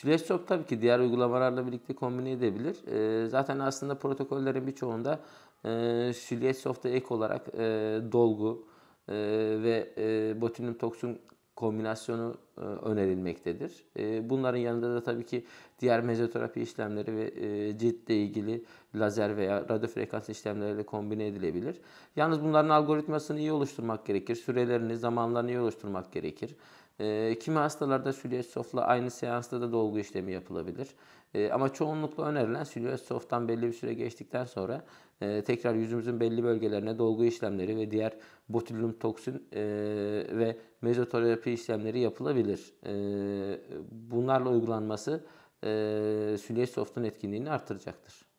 Flashjob tabii ki diğer uygulamalarla birlikte kombine edebilir. Ee, zaten aslında protokollerin birçoğunda e, Flashjob'da ek olarak e, dolgu e, ve e, botulinum toksin kombinasyonu e, önerilmektedir. E, bunların yanında da tabii ki diğer mezoterapi işlemleri ve e, ciltle ilgili lazer veya radyo frekans işlemleriyle kombine edilebilir. Yalnız bunların algoritmasını iyi oluşturmak gerekir. Sürelerini, zamanlarını iyi oluşturmak gerekir. Kimi hastalarda süliyet sofla aynı seansta da dolgu işlemi yapılabilir. Ama çoğunlukla önerilen süliyet softan belli bir süre geçtikten sonra tekrar yüzümüzün belli bölgelerine dolgu işlemleri ve diğer botulum toksin ve mezoterapi işlemleri yapılabilir. Ee, bunlarla uygulanması e, Süleş Soft'un etkinliğini artıracaktır.